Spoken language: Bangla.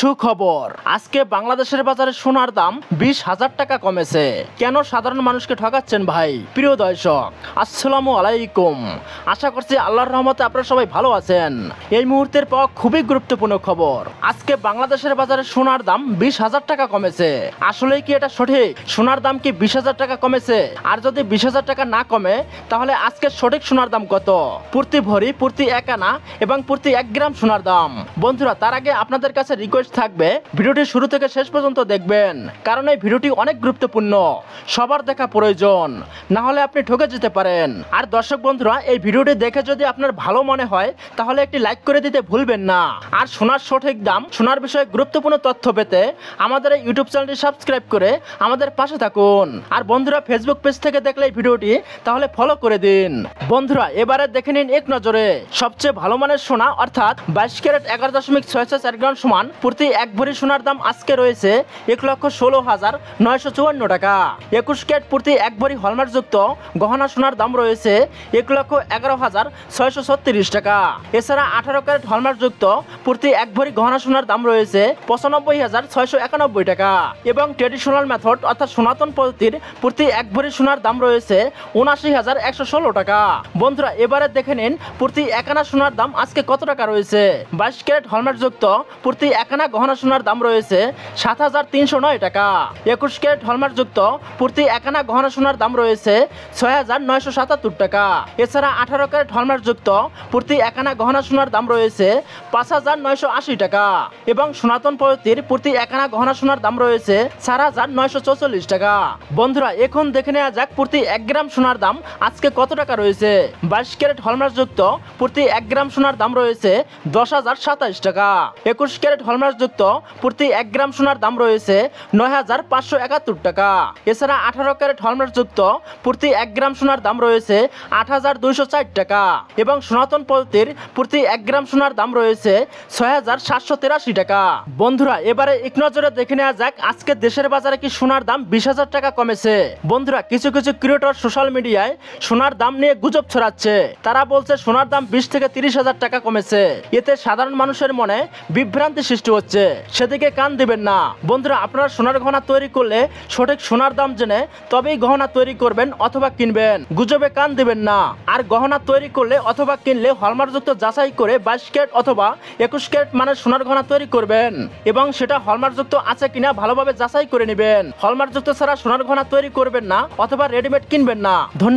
সুখবর আজকে বাংলাদেশের বাজারে সোনার দাম বিশ হাজার টাকা কমেছে কেন সাধারণ মানুষকে ঠকাচ্ছেন ভাই প্রিয় দর্শক আসসালাম আলাইকুম আশা করছি আল্লাহর রহমতে আপনারা সবাই ভালো আছেন এই মুহূর্তের পর খুবই গুরুত্বপূর্ণ খবর আজকে বাংলাদেশের বাজারে সোনার দাম বিশ হাজার টাকা কমেছে আসলে কি এটা সঠিক সোনার দাম কি বিশ হাজার টাকা কমেছে আর যদি বিশ হাজার টাকা না কমে তাহলে আজকে সঠিক সোনার দাম কত প্রতি ভরি প্রতি এক আনা এবং প্রতি এক গ্রাম সোনার দাম বন্ধুরা তার আগে আপনাদের কাছে রিকোয়েস্ট রিকোয়েস্ট থাকবে ভিডিওটি শুরু থেকে শেষ পর্যন্ত দেখবেন কারণ এই ভিডিওটি অনেক গুরুত্বপূর্ণ সবার দেখা প্রয়োজন না হলে আপনি ঠকে যেতে পারেন আর দর্শক বন্ধুরা এই ভিডিওটি দেখে যদি আপনার ভালো মনে হয় তাহলে একটি লাইক করে দিতে ভুলবেন না আর সোনার সঠিক দাম সোনার বিষয়ে গুরুত্বপূর্ণ তথ্য পেতে আমাদের এই ইউটিউব চ্যানেলটি সাবস্ক্রাইব করে আমাদের পাশে থাকুন আর বন্ধুরা ফেসবুক পেজ থেকে দেখলে এই ভিডিওটি তাহলে ফলো করে দিন বন্ধুরা এবারে দেখে নিন এক নজরে সবচেয়ে ভালো মানের সোনা অর্থাৎ বাইশ ক্যারেট এগারো দশমিক ছয় ছয় চার গ্রাম সমান প্রতি এক ভরি সোনার দাম আজকে রয়েছে এক লক্ষ ষোলো হাজার নয়শো চুয়ান্ন টাকা একুশ ক্যাট প্রতি এক ভরি হলমার্কযুক্ত গহনা সোনার দাম রয়েছে এক লক্ষ এগারো হাজার ছয়শো ছত্রিশ টাকা এছাড়া আঠারো কেট হলমার্কযুক্ত প্রতি এক ভরি গহনা সোনার দাম রয়েছে পঁচানব্বই হাজার ছয়শো একানব্বই টাকা এবং ট্রেডিশনাল মেথড অর্থাৎ সনাতন পদ্ধতির প্রতি এক ভরি সোনার দাম রয়েছে উনাশি হাজার একশো ষোলো টাকা বন্ধুরা এবারে দেখে নিন প্রতি একানা সোনার দাম আজকে কত টাকা রয়েছে বাইশ ক্যারেট যুক্ত প্রতি একানা আনা গহনা সোনার দাম রয়েছে সাত হাজার তিনশো নয় টাকা একুশ ক্যারেট হলমার্কযুক্ত প্রতি আনা গহনা সোনার দাম রয়েছে ছয় হাজার নয়শো সাতাত্তর টাকা এছাড়া আঠারো ক্যারেট হলমার্কযুক্ত প্রতি আনা গহনা সোনার দাম রয়েছে পাঁচ হাজার নয়শো আশি টাকা এবং সনাতন প্রজাতির প্রতি আনা গহনা সোনার দাম রয়েছে চার হাজার নয়শো চৌচল্লিশ টাকা বন্ধুরা এখন দেখে নেওয়া যাক প্রতি এক গ্রাম সোনার দাম আজকে কত টাকা রয়েছে বাইশ ক্যারেট হলমার্কযুক্ত প্রতি এক গ্রাম সোনার দাম রয়েছে দশ হাজার সাতাইশ টাকা একুশ ক্যারেট হলমার্ক বনরাজযুক্ত প্রতি এক গ্রাম সোনার দাম রয়েছে নয় হাজার পাঁচশো একাত্তর টাকা এছাড়া আঠারো ক্যারেট হলমার্কযুক্ত প্রতি এক গ্রাম সোনার দাম রয়েছে আট হাজার দুইশো চার টাকা এবং সনাতন পদ্ধতির প্রতি এক গ্রাম সোনার দাম রয়েছে ছয় হাজার সাতশো তেরাশি টাকা বন্ধুরা এবারে এক নজরে দেখে নেওয়া যাক আজকে দেশের বাজারে কি সোনার দাম বিশ হাজার টাকা কমেছে বন্ধুরা কিছু কিছু ক্রিয়েটর সোশ্যাল মিডিয়ায় সোনার দাম নিয়ে গুজব ছড়াচ্ছে তারা বলছে সোনার দাম বিশ থেকে তিরিশ হাজার টাকা কমেছে এতে সাধারণ মানুষের মনে বিভ্রান্তি সৃষ্টি হচ্ছে সেদিকে কান দিবেন না বন্ধুরা আপনারা সোনার গহনা তৈরি করলে সঠিক সোনার দাম জেনে তবেই গহনা তৈরি করবেন অথবা কিনবেন গুজবে কান দিবেন না আর গহনা তৈরি করলে অথবা কিনলে হলমার্কযুক্ত যাচাই করে বাইশ ক্যারেট অথবা একুশ ক্যারেট মানে সোনার গহনা তৈরি করবেন এবং সেটা হলমার্কযুক্ত আছে কিনা ভালোভাবে যাচাই করে নেবেন হলমার্কযুক্ত ছাড়া সোনার গহনা তৈরি করবেন না অথবা রেডিমেড কিনবেন না ধন্যবাদ